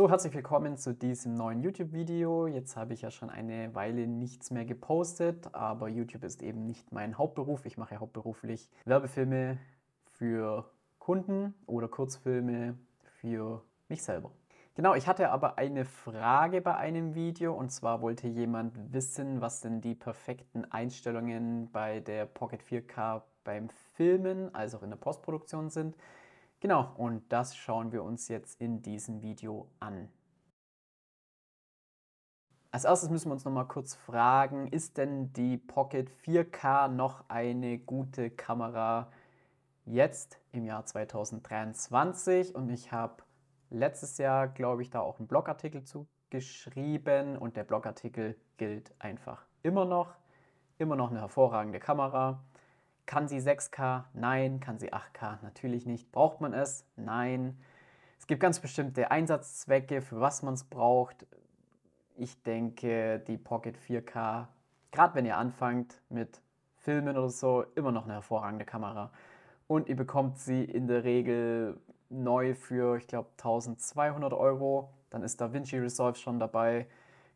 So, herzlich willkommen zu diesem neuen YouTube-Video. Jetzt habe ich ja schon eine Weile nichts mehr gepostet, aber YouTube ist eben nicht mein Hauptberuf. Ich mache hauptberuflich Werbefilme für Kunden oder Kurzfilme für mich selber. Genau, ich hatte aber eine Frage bei einem Video und zwar wollte jemand wissen, was denn die perfekten Einstellungen bei der Pocket 4K beim Filmen als auch in der Postproduktion sind. Genau, und das schauen wir uns jetzt in diesem Video an. Als erstes müssen wir uns nochmal kurz fragen, ist denn die Pocket 4K noch eine gute Kamera jetzt im Jahr 2023? Und ich habe letztes Jahr, glaube ich, da auch einen Blogartikel zu geschrieben und der Blogartikel gilt einfach immer noch. Immer noch eine hervorragende Kamera. Kann sie 6K? Nein. Kann sie 8K? Natürlich nicht. Braucht man es? Nein. Es gibt ganz bestimmte Einsatzzwecke, für was man es braucht. Ich denke, die Pocket 4K, gerade wenn ihr anfangt mit Filmen oder so, immer noch eine hervorragende Kamera. Und ihr bekommt sie in der Regel neu für, ich glaube, 1200 Euro. Dann ist DaVinci Resolve schon dabei.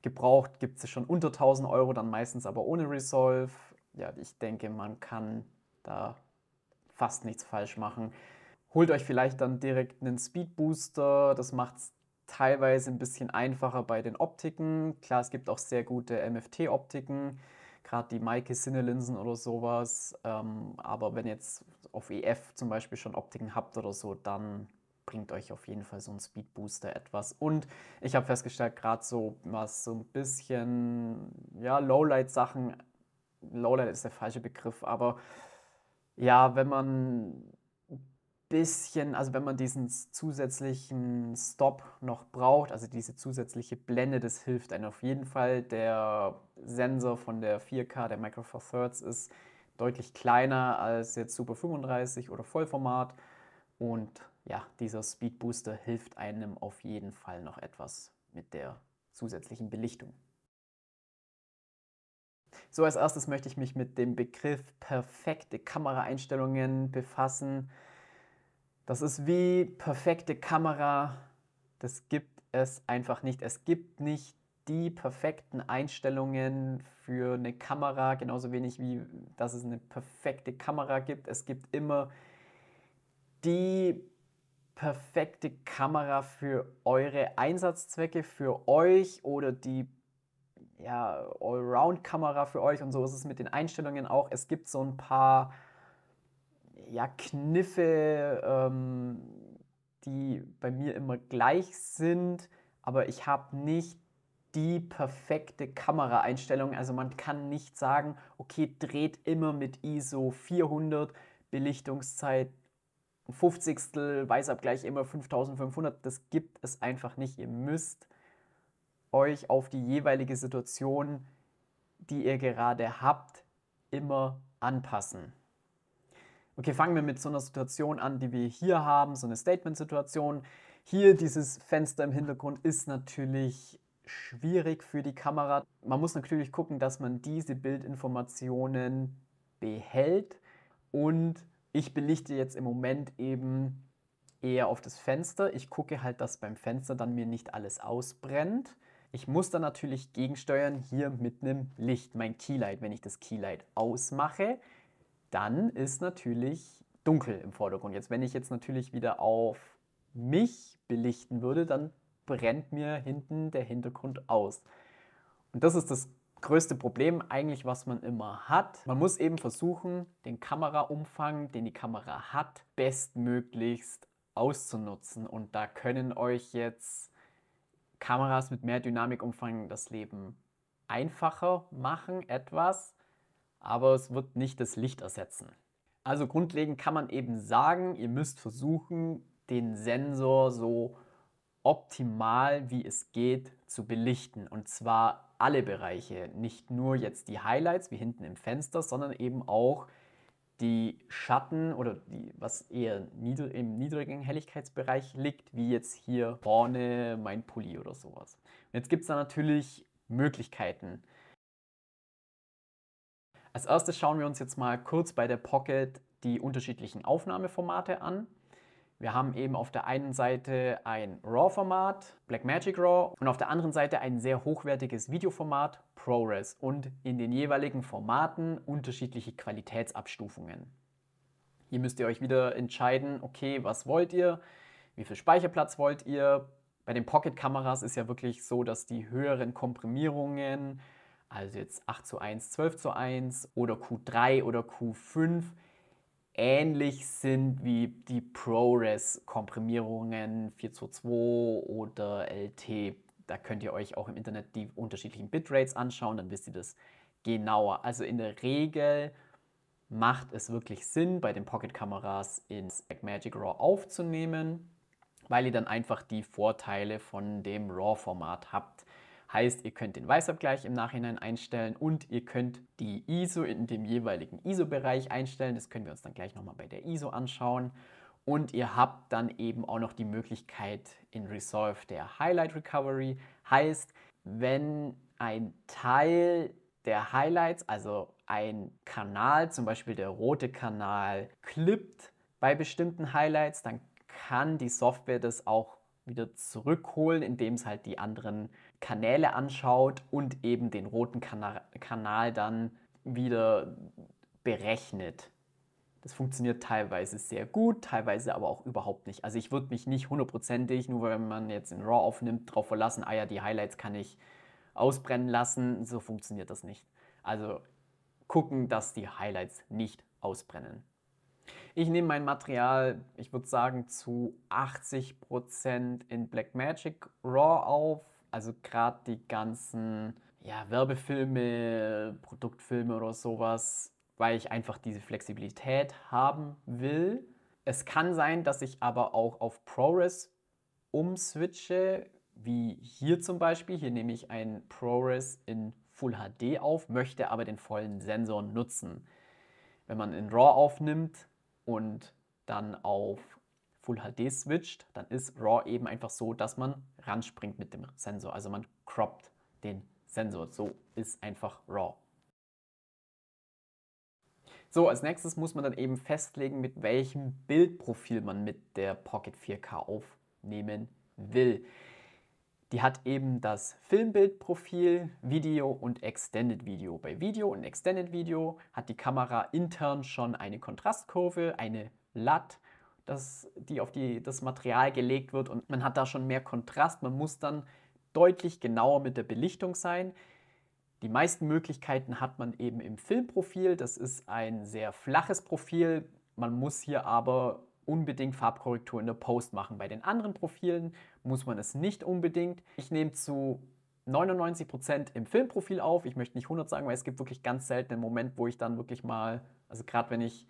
Gebraucht gibt es schon unter 1000 Euro, dann meistens aber ohne Resolve. Ja, ich denke, man kann da fast nichts falsch machen. Holt euch vielleicht dann direkt einen Speed Booster, das macht es teilweise ein bisschen einfacher bei den Optiken. Klar, es gibt auch sehr gute MFT-Optiken, gerade die Maike linsen oder sowas. Ähm, aber wenn ihr jetzt auf EF zum Beispiel schon Optiken habt oder so, dann bringt euch auf jeden Fall so ein Speed Booster etwas. Und ich habe festgestellt, gerade so was so ein bisschen ja, Lowlight-Sachen, Lowlight ist der falsche Begriff, aber ja, wenn man bisschen, also wenn man diesen zusätzlichen Stop noch braucht, also diese zusätzliche Blende, das hilft einem auf jeden Fall. Der Sensor von der 4K, der Micro Four Thirds, ist deutlich kleiner als jetzt Super 35 oder Vollformat. Und ja, dieser Speed Booster hilft einem auf jeden Fall noch etwas mit der zusätzlichen Belichtung. So, als erstes möchte ich mich mit dem Begriff perfekte Kameraeinstellungen befassen. Das ist wie perfekte Kamera. Das gibt es einfach nicht. Es gibt nicht die perfekten Einstellungen für eine Kamera, genauso wenig wie dass es eine perfekte Kamera gibt. Es gibt immer die perfekte Kamera für eure Einsatzzwecke, für euch oder die ja, Allround-Kamera für euch und so ist es mit den Einstellungen auch. Es gibt so ein paar ja, Kniffe, ähm, die bei mir immer gleich sind, aber ich habe nicht die perfekte Kameraeinstellung. Also man kann nicht sagen, okay, dreht immer mit ISO 400, Belichtungszeit ein Fünfzigstel, Weißabgleich immer 5500. Das gibt es einfach nicht. Ihr müsst euch auf die jeweilige Situation, die ihr gerade habt, immer anpassen. Okay, fangen wir mit so einer Situation an, die wir hier haben, so eine Statement-Situation. Hier dieses Fenster im Hintergrund ist natürlich schwierig für die Kamera. Man muss natürlich gucken, dass man diese Bildinformationen behält und ich belichte jetzt im Moment eben eher auf das Fenster. Ich gucke halt, dass beim Fenster dann mir nicht alles ausbrennt. Ich muss dann natürlich gegensteuern hier mit einem Licht, mein Keylight. Wenn ich das Keylight ausmache, dann ist natürlich dunkel im Vordergrund. Jetzt, wenn ich jetzt natürlich wieder auf mich belichten würde, dann brennt mir hinten der Hintergrund aus. Und das ist das größte Problem eigentlich, was man immer hat. Man muss eben versuchen, den Kameraumfang, den die Kamera hat, bestmöglichst auszunutzen. Und da können euch jetzt Kameras mit mehr Dynamikumfang das Leben einfacher machen, etwas, aber es wird nicht das Licht ersetzen. Also grundlegend kann man eben sagen, ihr müsst versuchen, den Sensor so optimal wie es geht zu belichten. Und zwar alle Bereiche, nicht nur jetzt die Highlights wie hinten im Fenster, sondern eben auch die Schatten oder die, was eher niedr im niedrigen Helligkeitsbereich liegt, wie jetzt hier vorne mein Pulli oder sowas. Und jetzt gibt es da natürlich Möglichkeiten. Als erstes schauen wir uns jetzt mal kurz bei der Pocket die unterschiedlichen Aufnahmeformate an. Wir haben eben auf der einen Seite ein RAW-Format, Blackmagic RAW, und auf der anderen Seite ein sehr hochwertiges Videoformat, ProRes, und in den jeweiligen Formaten unterschiedliche Qualitätsabstufungen. Hier müsst ihr euch wieder entscheiden, okay, was wollt ihr, wie viel Speicherplatz wollt ihr. Bei den Pocket-Kameras ist ja wirklich so, dass die höheren Komprimierungen, also jetzt 8 zu 1, 12 zu 1 oder Q3 oder Q5, ähnlich sind wie die ProRes-Komprimierungen 422 oder LT. Da könnt ihr euch auch im Internet die unterschiedlichen Bitrates anschauen, dann wisst ihr das genauer. Also in der Regel macht es wirklich Sinn, bei den Pocket-Kameras ins Magic RAW aufzunehmen, weil ihr dann einfach die Vorteile von dem RAW-Format habt. Heißt, ihr könnt den Weißabgleich im Nachhinein einstellen und ihr könnt die ISO in dem jeweiligen ISO-Bereich einstellen. Das können wir uns dann gleich nochmal bei der ISO anschauen. Und ihr habt dann eben auch noch die Möglichkeit in Resolve der Highlight Recovery. Heißt, wenn ein Teil der Highlights, also ein Kanal, zum Beispiel der rote Kanal, klippt bei bestimmten Highlights, dann kann die Software das auch wieder zurückholen, indem es halt die anderen Kanäle anschaut und eben den roten Kana Kanal dann wieder berechnet. Das funktioniert teilweise sehr gut, teilweise aber auch überhaupt nicht. Also ich würde mich nicht hundertprozentig, nur wenn man jetzt in RAW aufnimmt, darauf verlassen, ah ja, die Highlights kann ich ausbrennen lassen. So funktioniert das nicht. Also gucken, dass die Highlights nicht ausbrennen. Ich nehme mein Material, ich würde sagen, zu 80% in Blackmagic RAW auf, also gerade die ganzen ja, Werbefilme, Produktfilme oder sowas, weil ich einfach diese Flexibilität haben will. Es kann sein, dass ich aber auch auf ProRes umswitche, wie hier zum Beispiel. Hier nehme ich ein ProRes in Full HD auf, möchte aber den vollen Sensor nutzen. Wenn man in RAW aufnimmt und dann auf Full HD switcht, dann ist RAW eben einfach so, dass man ranspringt mit dem Sensor. Also man croppt den Sensor. So ist einfach RAW. So, als nächstes muss man dann eben festlegen, mit welchem Bildprofil man mit der Pocket 4K aufnehmen will. Die hat eben das Filmbildprofil, Video und Extended Video. Bei Video und Extended Video hat die Kamera intern schon eine Kontrastkurve, eine LUT dass die auf die, das Material gelegt wird und man hat da schon mehr Kontrast. Man muss dann deutlich genauer mit der Belichtung sein. Die meisten Möglichkeiten hat man eben im Filmprofil. Das ist ein sehr flaches Profil. Man muss hier aber unbedingt Farbkorrektur in der Post machen. Bei den anderen Profilen muss man es nicht unbedingt. Ich nehme zu 99% im Filmprofil auf. Ich möchte nicht 100 sagen, weil es gibt wirklich ganz selten einen Moment, wo ich dann wirklich mal, also gerade wenn ich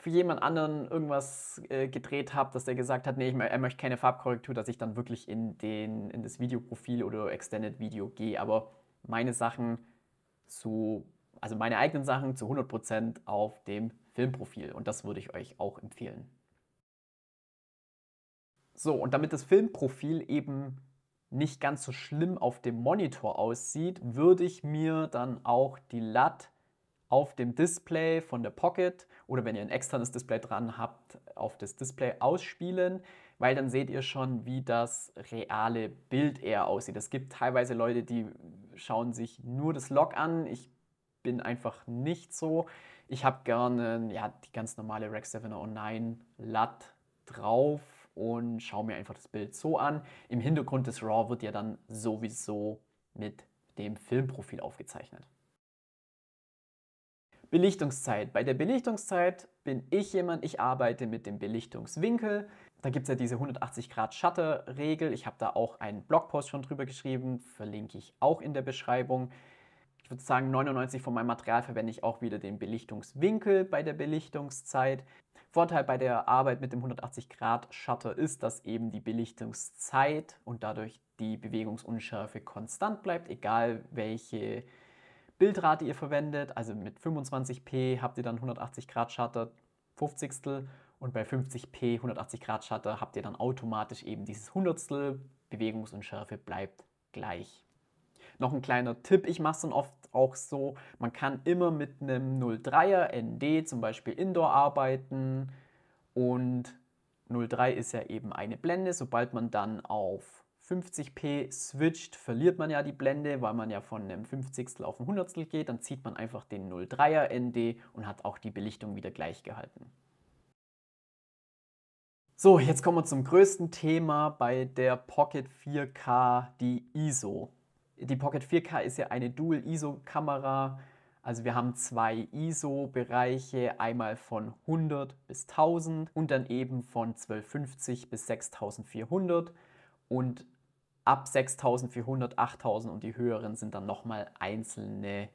für jemand anderen irgendwas äh, gedreht habe, dass der gesagt hat, nee, ich, er möchte keine Farbkorrektur, dass ich dann wirklich in, den, in das Videoprofil oder Extended Video gehe. Aber meine Sachen zu, also meine eigenen Sachen zu 100% auf dem Filmprofil. Und das würde ich euch auch empfehlen. So, und damit das Filmprofil eben nicht ganz so schlimm auf dem Monitor aussieht, würde ich mir dann auch die LAT auf dem Display von der Pocket oder wenn ihr ein externes Display dran habt, auf das Display ausspielen, weil dann seht ihr schon, wie das reale Bild eher aussieht. Es gibt teilweise Leute, die schauen sich nur das Log an. Ich bin einfach nicht so. Ich habe gerne ja, die ganz normale Rack 709 LUT drauf und schaue mir einfach das Bild so an. Im Hintergrund des RAW wird ja dann sowieso mit dem Filmprofil aufgezeichnet. Belichtungszeit. Bei der Belichtungszeit bin ich jemand, ich arbeite mit dem Belichtungswinkel. Da gibt es ja diese 180 Grad Shutter-Regel. Ich habe da auch einen Blogpost schon drüber geschrieben, verlinke ich auch in der Beschreibung. Ich würde sagen, 99 von meinem Material verwende ich auch wieder den Belichtungswinkel bei der Belichtungszeit. Vorteil bei der Arbeit mit dem 180 Grad Shutter ist, dass eben die Belichtungszeit und dadurch die Bewegungsunschärfe konstant bleibt, egal welche Bildrate ihr verwendet, also mit 25p habt ihr dann 180 Grad Shutter 50 und bei 50p 180 Grad Shutter habt ihr dann automatisch eben dieses Hundertstel, Schärfe bleibt gleich. Noch ein kleiner Tipp, ich mache es dann oft auch so, man kann immer mit einem 03er ND zum Beispiel Indoor arbeiten und 03 ist ja eben eine Blende, sobald man dann auf 50p switcht, verliert man ja die Blende, weil man ja von einem 50 auf ein 100 geht. Dann zieht man einfach den 03er ND und hat auch die Belichtung wieder gleich gehalten. So, jetzt kommen wir zum größten Thema bei der Pocket 4K, die ISO. Die Pocket 4K ist ja eine Dual-ISO-Kamera. Also wir haben zwei ISO-Bereiche, einmal von 100 bis 1000 und dann eben von 1250 bis 6400. Und ab 6400, 8000 und die höheren sind dann nochmal einzelne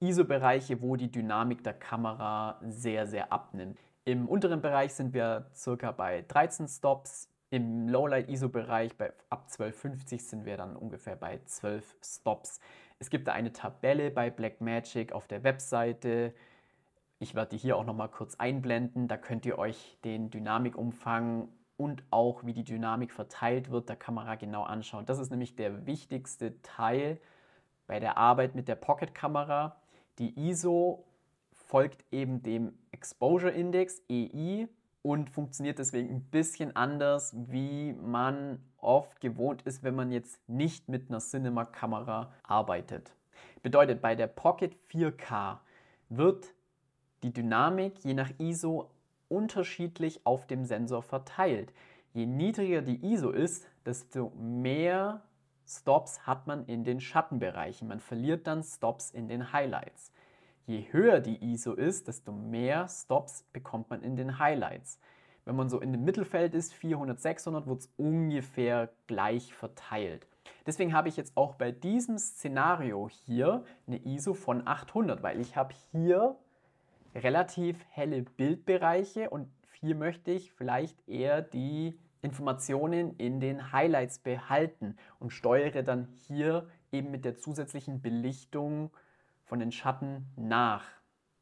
ISO-Bereiche, wo die Dynamik der Kamera sehr, sehr abnimmt. Im unteren Bereich sind wir circa bei 13 Stops, im Lowlight-ISO-Bereich ab 1250 sind wir dann ungefähr bei 12 Stops. Es gibt da eine Tabelle bei Blackmagic auf der Webseite. Ich werde die hier auch nochmal kurz einblenden. Da könnt ihr euch den Dynamikumfang und auch wie die Dynamik verteilt wird, der Kamera genau anschauen. Das ist nämlich der wichtigste Teil bei der Arbeit mit der Pocket-Kamera. Die ISO folgt eben dem Exposure Index EI und funktioniert deswegen ein bisschen anders, wie man oft gewohnt ist, wenn man jetzt nicht mit einer Cinema-Kamera arbeitet. Bedeutet, bei der Pocket 4K wird die Dynamik je nach ISO unterschiedlich auf dem Sensor verteilt. Je niedriger die ISO ist, desto mehr Stops hat man in den Schattenbereichen. Man verliert dann Stops in den Highlights. Je höher die ISO ist, desto mehr Stops bekommt man in den Highlights. Wenn man so in dem Mittelfeld ist, 400, 600, wird es ungefähr gleich verteilt. Deswegen habe ich jetzt auch bei diesem Szenario hier eine ISO von 800, weil ich habe hier relativ helle Bildbereiche und hier möchte ich vielleicht eher die Informationen in den Highlights behalten und steuere dann hier eben mit der zusätzlichen Belichtung von den Schatten nach.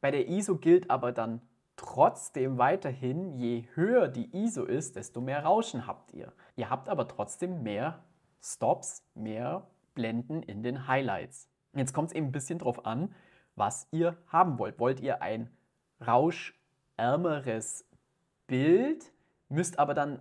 Bei der ISO gilt aber dann trotzdem weiterhin, je höher die ISO ist, desto mehr Rauschen habt ihr. Ihr habt aber trotzdem mehr Stops, mehr Blenden in den Highlights. Jetzt kommt es eben ein bisschen drauf an, was ihr haben wollt. Wollt ihr ein rauschärmeres Bild, müsst aber dann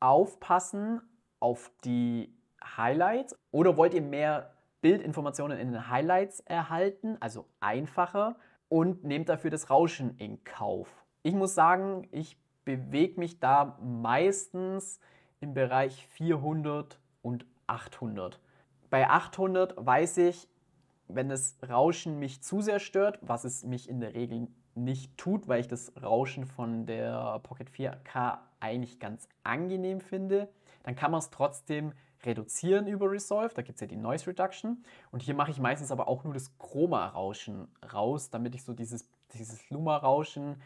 aufpassen auf die Highlights oder wollt ihr mehr Bildinformationen in den Highlights erhalten, also einfacher und nehmt dafür das Rauschen in Kauf. Ich muss sagen, ich bewege mich da meistens im Bereich 400 und 800. Bei 800 weiß ich, wenn das Rauschen mich zu sehr stört, was es mich in der Regel nicht tut, weil ich das Rauschen von der Pocket 4K eigentlich ganz angenehm finde. Dann kann man es trotzdem reduzieren über Resolve, da gibt es ja die Noise Reduction. Und hier mache ich meistens aber auch nur das Chroma-Rauschen raus, damit ich so dieses, dieses Luma-Rauschen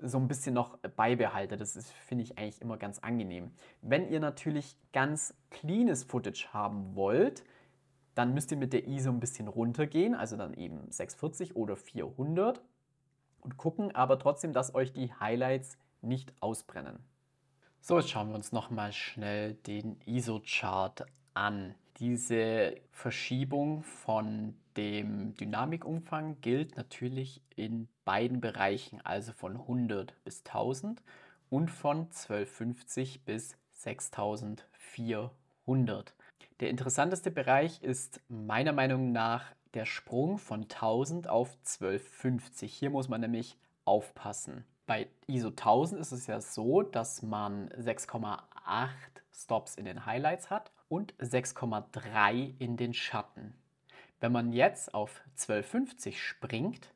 so ein bisschen noch beibehalte. Das finde ich, eigentlich immer ganz angenehm. Wenn ihr natürlich ganz cleanes Footage haben wollt, dann müsst ihr mit der ISO ein bisschen runtergehen, also dann eben 640 oder 400 und gucken, aber trotzdem, dass euch die Highlights nicht ausbrennen. So, jetzt schauen wir uns nochmal schnell den ISO-Chart an. Diese Verschiebung von dem Dynamikumfang gilt natürlich in beiden Bereichen, also von 100 bis 1000 und von 1250 bis 6400. Der interessanteste Bereich ist meiner Meinung nach der Sprung von 1000 auf 1250. Hier muss man nämlich aufpassen. Bei ISO 1000 ist es ja so, dass man 6,8 Stops in den Highlights hat und 6,3 in den Schatten. Wenn man jetzt auf 1250 springt,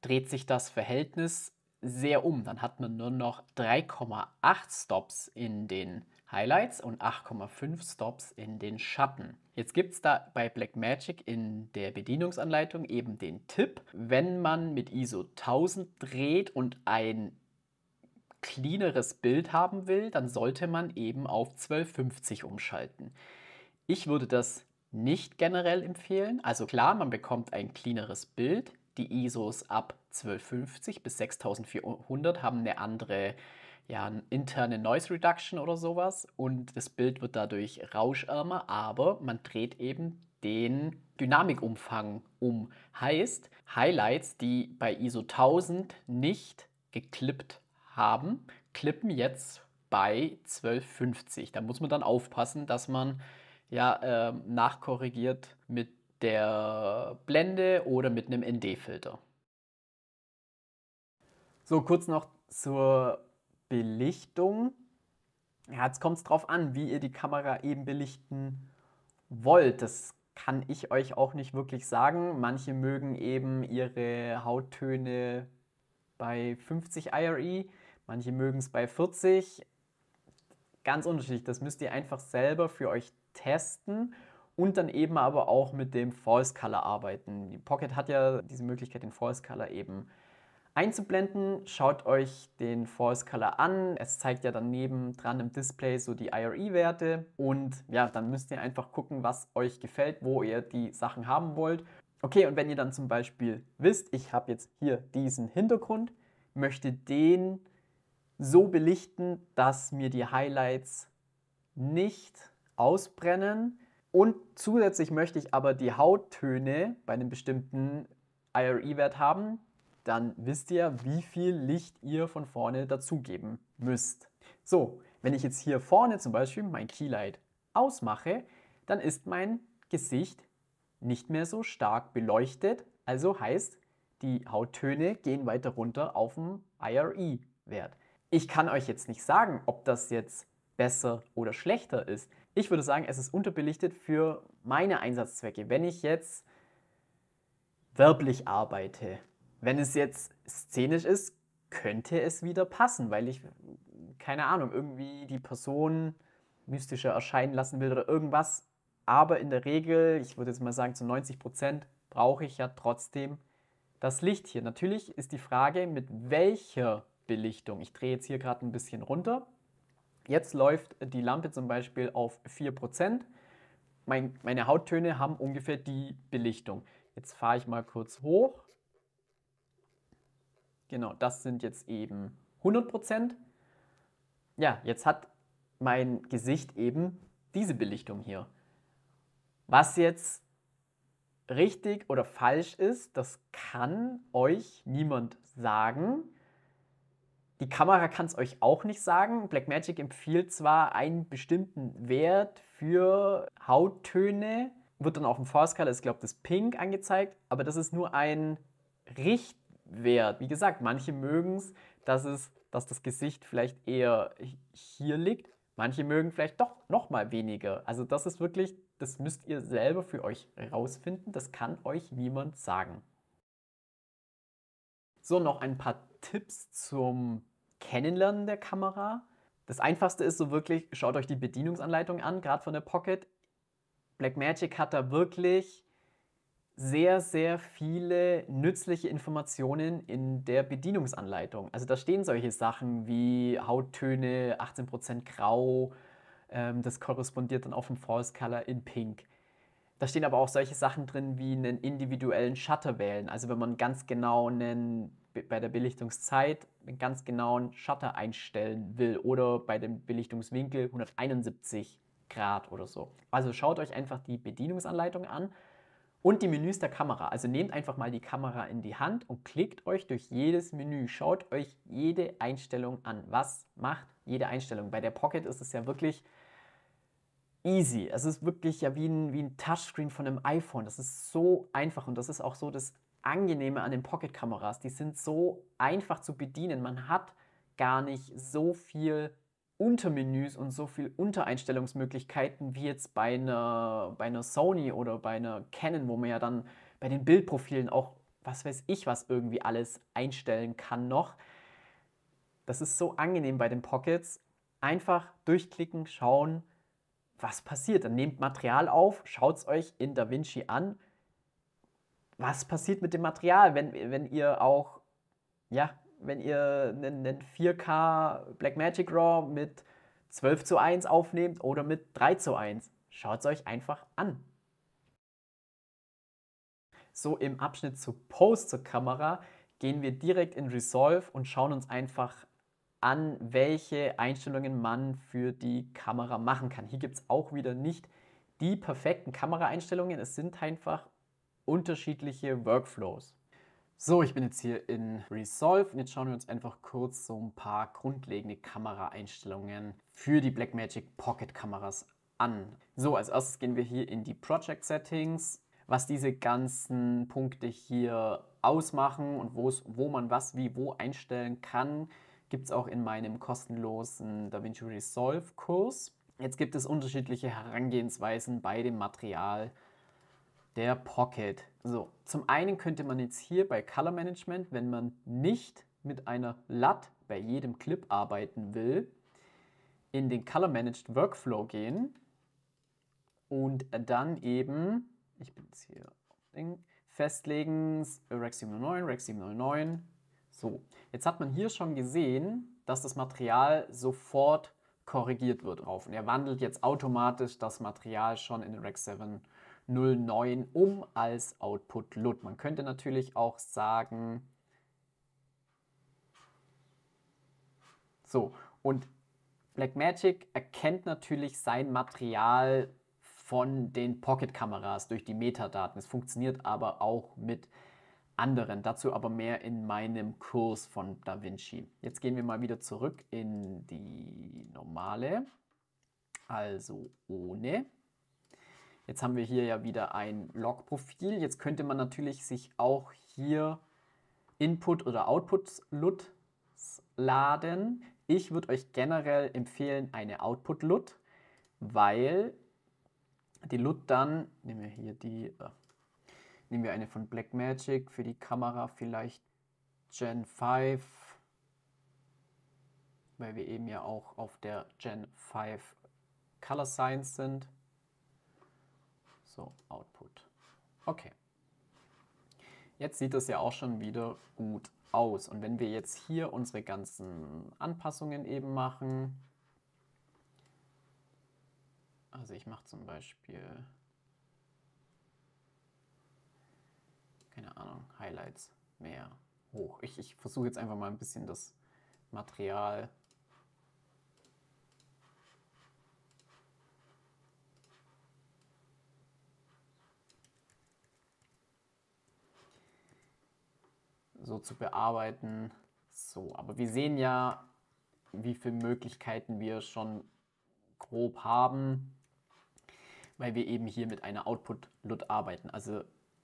dreht sich das Verhältnis sehr um. Dann hat man nur noch 3,8 Stops in den Highlights und 8,5 Stops in den Schatten. Jetzt gibt es da bei Blackmagic in der Bedienungsanleitung eben den Tipp, wenn man mit ISO 1000 dreht und ein cleaneres Bild haben will, dann sollte man eben auf 1250 umschalten. Ich würde das nicht generell empfehlen. Also klar, man bekommt ein cleaneres Bild. Die ISOs ab 1250 bis 6400 haben eine andere ja, eine interne Noise Reduction oder sowas und das Bild wird dadurch rauschärmer, aber man dreht eben den Dynamikumfang um. Heißt, Highlights, die bei ISO 1000 nicht geklippt haben, klippen jetzt bei 1250. Da muss man dann aufpassen, dass man ja äh, nachkorrigiert mit der Blende oder mit einem ND-Filter. So kurz noch zur Belichtung. Ja, jetzt kommt es drauf an, wie ihr die Kamera eben belichten wollt. Das kann ich euch auch nicht wirklich sagen. Manche mögen eben ihre Hauttöne bei 50 IRE, manche mögen es bei 40. Ganz unterschiedlich. Das müsst ihr einfach selber für euch testen und dann eben aber auch mit dem False Color arbeiten. Die Pocket hat ja diese Möglichkeit, den False Color eben zu einzublenden. Schaut euch den False Color an. Es zeigt ja daneben dran im Display so die IRE-Werte. Und ja, dann müsst ihr einfach gucken, was euch gefällt, wo ihr die Sachen haben wollt. Okay, und wenn ihr dann zum Beispiel wisst, ich habe jetzt hier diesen Hintergrund, möchte den so belichten, dass mir die Highlights nicht ausbrennen. Und zusätzlich möchte ich aber die Hauttöne bei einem bestimmten IRE-Wert haben, dann wisst ihr, wie viel Licht ihr von vorne dazugeben müsst. So, wenn ich jetzt hier vorne zum Beispiel mein Keylight ausmache, dann ist mein Gesicht nicht mehr so stark beleuchtet. Also heißt, die Hauttöne gehen weiter runter auf den IRE-Wert. Ich kann euch jetzt nicht sagen, ob das jetzt besser oder schlechter ist. Ich würde sagen, es ist unterbelichtet für meine Einsatzzwecke. Wenn ich jetzt werblich arbeite, wenn es jetzt szenisch ist, könnte es wieder passen, weil ich, keine Ahnung, irgendwie die Person mystischer erscheinen lassen will oder irgendwas. Aber in der Regel, ich würde jetzt mal sagen, zu 90 Prozent brauche ich ja trotzdem das Licht hier. Natürlich ist die Frage, mit welcher Belichtung. Ich drehe jetzt hier gerade ein bisschen runter. Jetzt läuft die Lampe zum Beispiel auf 4%. Mein, meine Hauttöne haben ungefähr die Belichtung. Jetzt fahre ich mal kurz hoch. Genau, das sind jetzt eben 100 Ja, jetzt hat mein Gesicht eben diese Belichtung hier. Was jetzt richtig oder falsch ist, das kann euch niemand sagen. Die Kamera kann es euch auch nicht sagen. Blackmagic empfiehlt zwar einen bestimmten Wert für Hauttöne, wird dann auf dem Fourscaler, ich glaube, das Pink angezeigt, aber das ist nur ein richtig wert. Wie gesagt, manche mögen es, dass es, dass das Gesicht vielleicht eher hier liegt. Manche mögen vielleicht doch noch mal weniger. Also das ist wirklich, das müsst ihr selber für euch rausfinden. Das kann euch niemand sagen. So, noch ein paar Tipps zum Kennenlernen der Kamera. Das einfachste ist so wirklich, schaut euch die Bedienungsanleitung an, gerade von der Pocket. Blackmagic hat da wirklich sehr, sehr viele nützliche Informationen in der Bedienungsanleitung. Also da stehen solche Sachen wie Hauttöne, 18% grau, ähm, das korrespondiert dann auf dem False Color in pink. Da stehen aber auch solche Sachen drin wie einen individuellen Shutter wählen. Also wenn man ganz genau einen, bei der Belichtungszeit einen ganz genauen Shutter einstellen will oder bei dem Belichtungswinkel 171 Grad oder so. Also schaut euch einfach die Bedienungsanleitung an und die Menüs der Kamera. Also nehmt einfach mal die Kamera in die Hand und klickt euch durch jedes Menü. Schaut euch jede Einstellung an. Was macht jede Einstellung? Bei der Pocket ist es ja wirklich easy. Es ist wirklich ja wie ein, wie ein Touchscreen von einem iPhone. Das ist so einfach und das ist auch so das Angenehme an den Pocket-Kameras. Die sind so einfach zu bedienen. Man hat gar nicht so viel Untermenüs und so viel Untereinstellungsmöglichkeiten wie jetzt bei einer, bei einer Sony oder bei einer Canon, wo man ja dann bei den Bildprofilen auch, was weiß ich, was irgendwie alles einstellen kann noch. Das ist so angenehm bei den Pockets. Einfach durchklicken, schauen, was passiert. Dann nehmt Material auf, schaut es euch in DaVinci an. Was passiert mit dem Material, wenn, wenn ihr auch ja, wenn ihr einen, einen 4K Blackmagic RAW mit 12 zu 1 aufnehmt oder mit 3 zu 1. Schaut es euch einfach an. So im Abschnitt zu Post zur Kamera gehen wir direkt in Resolve und schauen uns einfach an, welche Einstellungen man für die Kamera machen kann. Hier gibt es auch wieder nicht die perfekten Kameraeinstellungen, es sind einfach unterschiedliche Workflows. So, ich bin jetzt hier in Resolve und jetzt schauen wir uns einfach kurz so ein paar grundlegende Kameraeinstellungen für die Blackmagic Pocket Kameras an. So, als erstes gehen wir hier in die Project Settings, was diese ganzen Punkte hier ausmachen und wo man was wie wo einstellen kann, gibt es auch in meinem kostenlosen DaVinci Resolve Kurs. Jetzt gibt es unterschiedliche Herangehensweisen bei dem Material der Pocket. So, zum einen könnte man jetzt hier bei Color Management, wenn man nicht mit einer LUT bei jedem Clip arbeiten will, in den Color Managed Workflow gehen und dann eben, ich bin jetzt hier festlegen, Rack 709, Rack 709. So, jetzt hat man hier schon gesehen, dass das Material sofort korrigiert wird drauf. Und er wandelt jetzt automatisch das Material schon in den Rack 709 09 um als Output LUT. Man könnte natürlich auch sagen, so, und Blackmagic erkennt natürlich sein Material von den Pocket-Kameras durch die Metadaten. Es funktioniert aber auch mit anderen. Dazu aber mehr in meinem Kurs von DaVinci. Jetzt gehen wir mal wieder zurück in die normale, also ohne. Jetzt haben wir hier ja wieder ein Log-Profil. Jetzt könnte man natürlich sich auch hier Input- oder Output-LUT laden. Ich würde euch generell empfehlen, eine Output-LUT, weil die LUT dann, nehmen wir hier die, äh, nehmen wir eine von Blackmagic für die Kamera, vielleicht Gen 5, weil wir eben ja auch auf der Gen 5 Color Science sind. So, Output. Okay. Jetzt sieht das ja auch schon wieder gut aus. Und wenn wir jetzt hier unsere ganzen Anpassungen eben machen, also ich mache zum Beispiel, keine Ahnung, Highlights mehr hoch. Ich, ich versuche jetzt einfach mal ein bisschen das Material so zu bearbeiten. So, aber wir sehen ja, wie viele Möglichkeiten wir schon grob haben, weil wir eben hier mit einer Output-LUT arbeiten. Also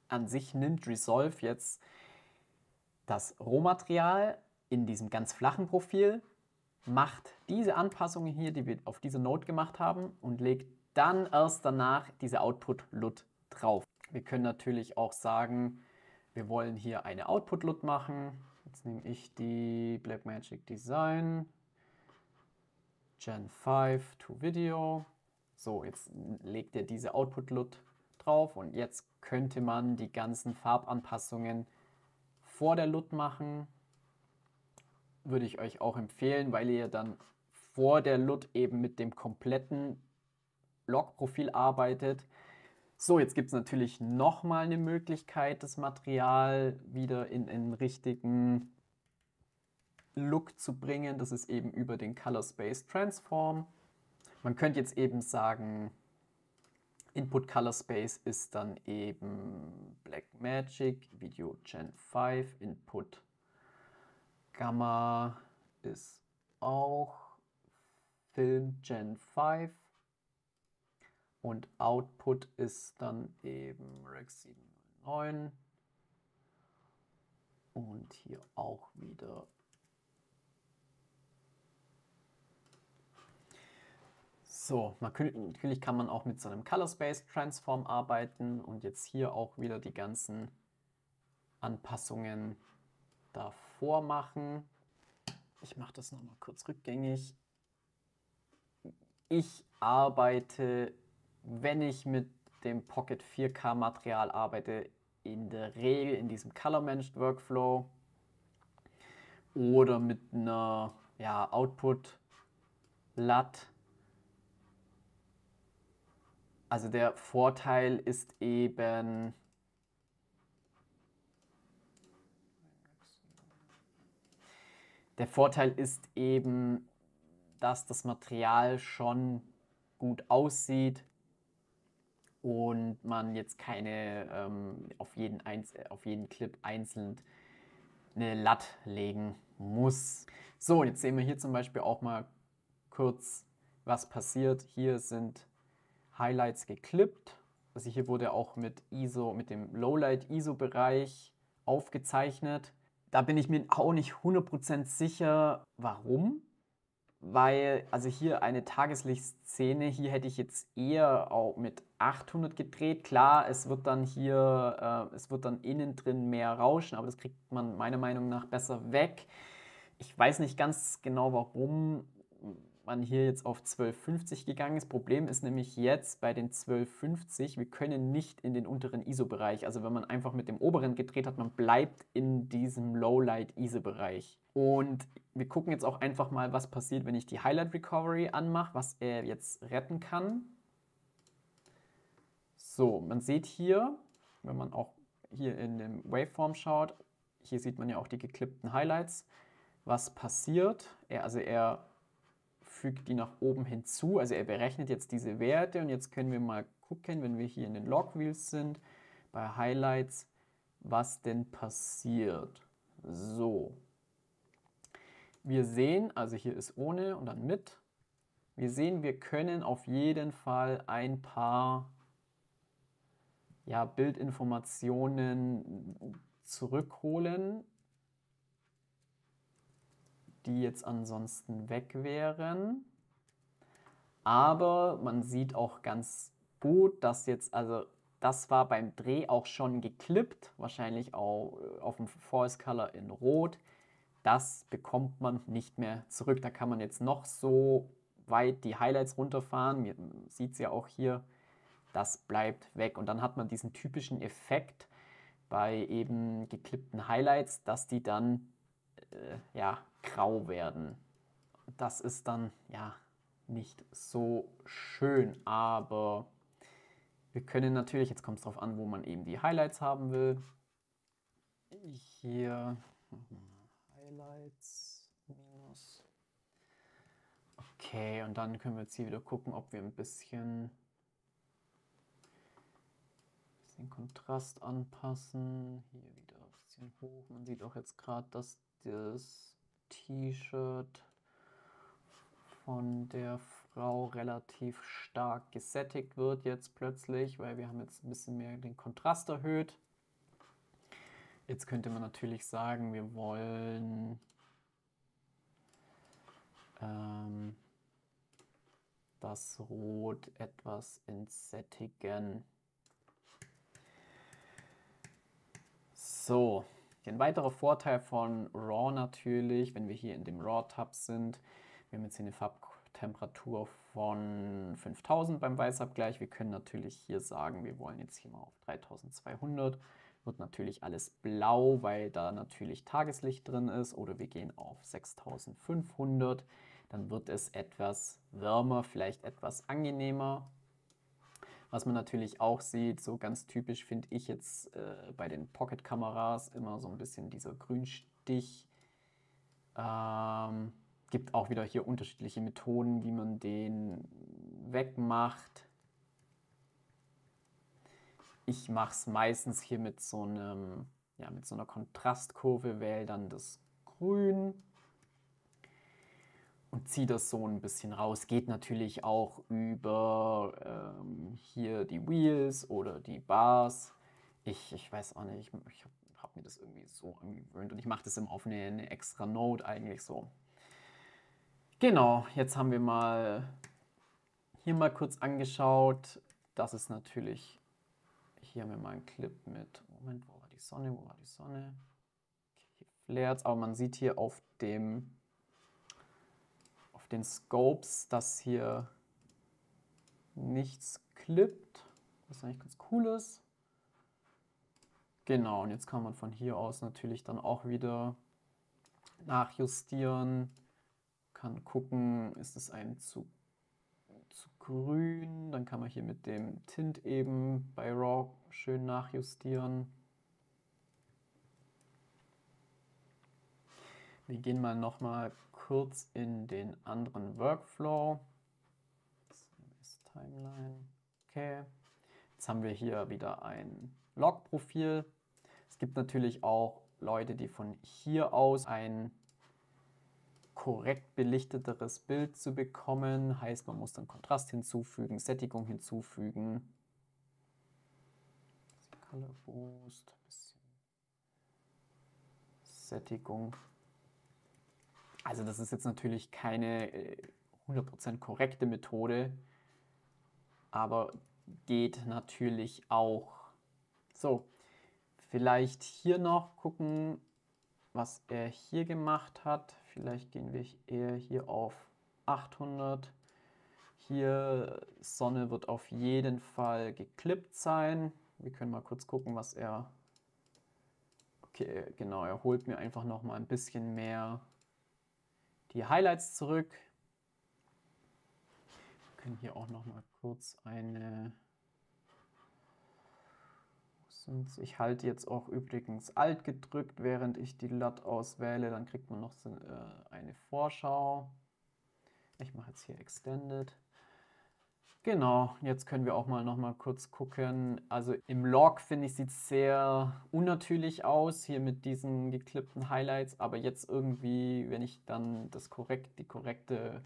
an sich nimmt Resolve jetzt das Rohmaterial in diesem ganz flachen Profil, macht diese Anpassungen hier, die wir auf diese Note gemacht haben und legt dann erst danach diese Output-LUT drauf. Wir können natürlich auch sagen, wir wollen hier eine Output-LUT machen. Jetzt nehme ich die Blackmagic Design Gen 5 to Video. So, jetzt legt ihr diese Output-LUT drauf und jetzt könnte man die ganzen Farbanpassungen vor der LUT machen. Würde ich euch auch empfehlen, weil ihr dann vor der LUT eben mit dem kompletten Log-Profil arbeitet. So, jetzt gibt es natürlich nochmal eine Möglichkeit, das Material wieder in einen richtigen Look zu bringen. Das ist eben über den Color Space Transform. Man könnte jetzt eben sagen, Input Color Space ist dann eben Blackmagic, Video Gen 5, Input Gamma ist auch Film Gen 5 und Output ist dann eben Rec 709. Und hier auch wieder. So, natürlich kann man auch mit so einem Color Space Transform arbeiten und jetzt hier auch wieder die ganzen Anpassungen davor machen. Ich mache das nochmal kurz rückgängig. Ich arbeite wenn ich mit dem Pocket 4K Material arbeite, in der Regel in diesem Color Managed Workflow oder mit einer ja, Output LUT. Also der Vorteil ist eben, Der Vorteil ist eben, dass das Material schon gut aussieht, und man jetzt keine ähm, auf, jeden Einz auf jeden Clip einzeln eine Lat legen muss. So, jetzt sehen wir hier zum Beispiel auch mal kurz, was passiert. Hier sind Highlights geklippt. Also hier wurde auch mit ISO, mit dem Lowlight-ISO-Bereich aufgezeichnet. Da bin ich mir auch nicht 100% sicher, warum weil, also hier eine Tageslichtszene, hier hätte ich jetzt eher auch mit 800 gedreht. Klar, es wird dann hier, äh, es wird dann innen drin mehr rauschen, aber das kriegt man meiner Meinung nach besser weg. Ich weiß nicht ganz genau, warum man hier jetzt auf 1250 gegangen ist. Problem ist nämlich jetzt bei den 1250, wir können nicht in den unteren ISO-Bereich. Also wenn man einfach mit dem oberen gedreht hat, man bleibt in diesem Lowlight-ISO-Bereich. Und wir gucken jetzt auch einfach mal, was passiert, wenn ich die Highlight Recovery anmache, was er jetzt retten kann. So, man sieht hier, wenn man auch hier in dem Waveform schaut, hier sieht man ja auch die geklippten Highlights, was passiert. Er, also er fügt die nach oben hinzu, also er berechnet jetzt diese Werte und jetzt können wir mal gucken, wenn wir hier in den Log Wheels sind, bei Highlights, was denn passiert. So, wir sehen, also hier ist ohne und dann mit, wir sehen, wir können auf jeden Fall ein paar ja, Bildinformationen zurückholen, die jetzt ansonsten weg wären. Aber man sieht auch ganz gut, dass jetzt, also das war beim Dreh auch schon geklippt, wahrscheinlich auch auf dem Force Color in Rot das bekommt man nicht mehr zurück. Da kann man jetzt noch so weit die Highlights runterfahren. Man sieht es ja auch hier, das bleibt weg. Und dann hat man diesen typischen Effekt bei eben geklippten Highlights, dass die dann äh, ja, grau werden. Das ist dann ja nicht so schön, aber wir können natürlich, jetzt kommt es darauf an, wo man eben die Highlights haben will. Hier mhm. Highlights minus. Okay, und dann können wir jetzt hier wieder gucken, ob wir ein bisschen, den Kontrast anpassen. Hier wieder ein bisschen hoch. Man sieht auch jetzt gerade, dass das T-Shirt von der Frau relativ stark gesättigt wird jetzt plötzlich, weil wir haben jetzt ein bisschen mehr den Kontrast erhöht. Jetzt könnte man natürlich sagen, wir wollen ähm, das Rot etwas entsättigen. So, ein weiterer Vorteil von RAW natürlich, wenn wir hier in dem RAW-Tab sind, wir haben jetzt hier eine Farbtemperatur von 5000 beim Weißabgleich. Wir können natürlich hier sagen, wir wollen jetzt hier mal auf 3200 wird natürlich alles blau, weil da natürlich Tageslicht drin ist. Oder wir gehen auf 6500, dann wird es etwas wärmer, vielleicht etwas angenehmer. Was man natürlich auch sieht, so ganz typisch finde ich jetzt äh, bei den Pocket-Kameras immer so ein bisschen dieser Grünstich. Ähm, gibt auch wieder hier unterschiedliche Methoden, wie man den wegmacht ich mache es meistens hier mit so einem, ja, mit so einer Kontrastkurve, wähle dann das Grün und ziehe das so ein bisschen raus. Geht natürlich auch über ähm, hier die Wheels oder die Bars. Ich, ich weiß auch nicht, ich, ich habe hab mir das irgendwie so angewöhnt und ich mache das immer auf eine, eine extra Note eigentlich so. Genau, jetzt haben wir mal hier mal kurz angeschaut. Das ist natürlich hier haben wir mal einen Clip mit, Moment, wo war die Sonne, wo war die Sonne? Hier flares, aber man sieht hier auf dem, auf den Scopes, dass hier nichts klippt, was eigentlich ganz cool ist. Genau, und jetzt kann man von hier aus natürlich dann auch wieder nachjustieren, kann gucken, ist es ein zu grün. Dann kann man hier mit dem Tint eben bei RAW schön nachjustieren. Wir gehen mal noch mal kurz in den anderen Workflow. CMS Timeline. Okay. Jetzt haben wir hier wieder ein Log-Profil. Es gibt natürlich auch Leute, die von hier aus ein korrekt belichteteres Bild zu bekommen. Heißt, man muss dann Kontrast hinzufügen, Sättigung hinzufügen. Color Boost, bisschen Sättigung. Also das ist jetzt natürlich keine 100% äh, korrekte Methode, aber geht natürlich auch. So, vielleicht hier noch gucken, was er hier gemacht hat. Vielleicht gehen wir eher hier auf 800. Hier Sonne wird auf jeden Fall geklippt sein. Wir können mal kurz gucken, was er... Okay, genau, er holt mir einfach noch mal ein bisschen mehr die Highlights zurück. Wir können hier auch noch mal kurz eine meistens. Ich halte jetzt auch übrigens Alt gedrückt, während ich die LUT auswähle. Dann kriegt man noch so, äh, eine Vorschau. Ich mache jetzt hier Extended. Genau, jetzt können wir auch mal noch mal kurz gucken. Also im Log finde ich, sieht es sehr unnatürlich aus, hier mit diesen geklippten Highlights. Aber jetzt irgendwie, wenn ich dann das korrekt, die korrekte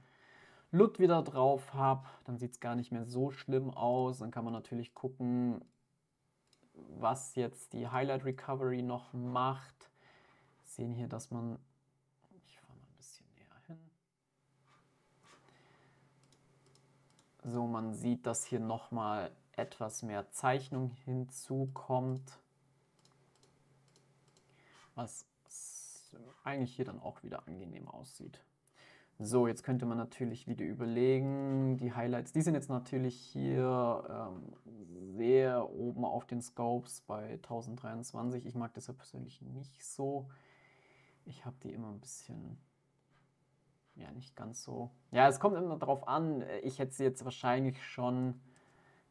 LUT wieder drauf habe, dann sieht es gar nicht mehr so schlimm aus. Dann kann man natürlich gucken, was jetzt die Highlight Recovery noch macht, sehen hier, dass man, ich fahre mal ein bisschen näher hin, so man sieht, dass hier nochmal etwas mehr Zeichnung hinzukommt, was eigentlich hier dann auch wieder angenehm aussieht. So, jetzt könnte man natürlich wieder überlegen, die Highlights, die sind jetzt natürlich hier ähm, sehr oben auf den Scopes bei 1023. Ich mag das ja persönlich nicht so. Ich habe die immer ein bisschen, ja, nicht ganz so. Ja, es kommt immer darauf an. Ich hätte sie jetzt wahrscheinlich schon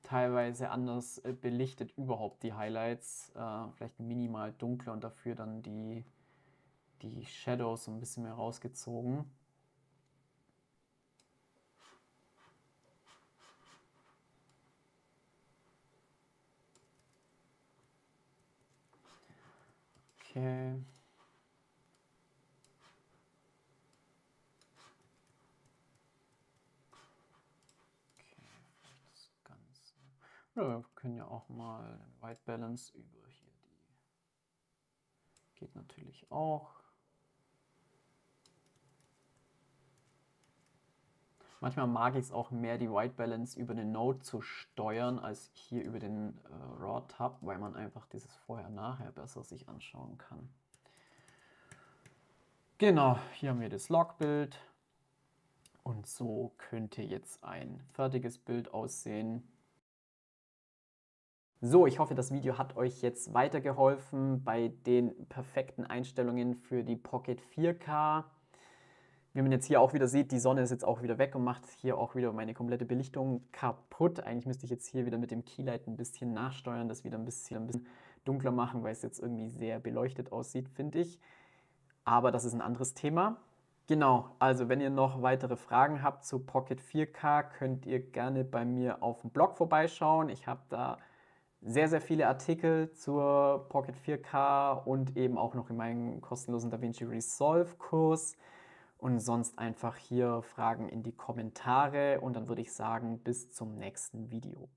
teilweise anders äh, belichtet, überhaupt die Highlights. Äh, vielleicht minimal dunkler und dafür dann die, die Shadows so ein bisschen mehr rausgezogen. Okay. Oder wir können ja auch mal White Balance über hier die. Geht natürlich auch. Manchmal mag ich es auch mehr, die White Balance über den Node zu steuern, als hier über den äh, Raw Tab, weil man einfach dieses Vorher-Nachher besser sich anschauen kann. Genau, hier haben wir das Logbild. Und so könnte jetzt ein fertiges Bild aussehen. So, ich hoffe, das Video hat euch jetzt weitergeholfen bei den perfekten Einstellungen für die Pocket 4K. Wie man jetzt hier auch wieder sieht, die Sonne ist jetzt auch wieder weg und macht hier auch wieder meine komplette Belichtung kaputt. Eigentlich müsste ich jetzt hier wieder mit dem Keylight ein bisschen nachsteuern, das wieder ein bisschen, ein bisschen dunkler machen, weil es jetzt irgendwie sehr beleuchtet aussieht, finde ich. Aber das ist ein anderes Thema. Genau, also wenn ihr noch weitere Fragen habt zu Pocket 4K, könnt ihr gerne bei mir auf dem Blog vorbeischauen. Ich habe da sehr, sehr viele Artikel zur Pocket 4K und eben auch noch in meinem kostenlosen DaVinci Resolve Kurs und sonst einfach hier Fragen in die Kommentare und dann würde ich sagen, bis zum nächsten Video.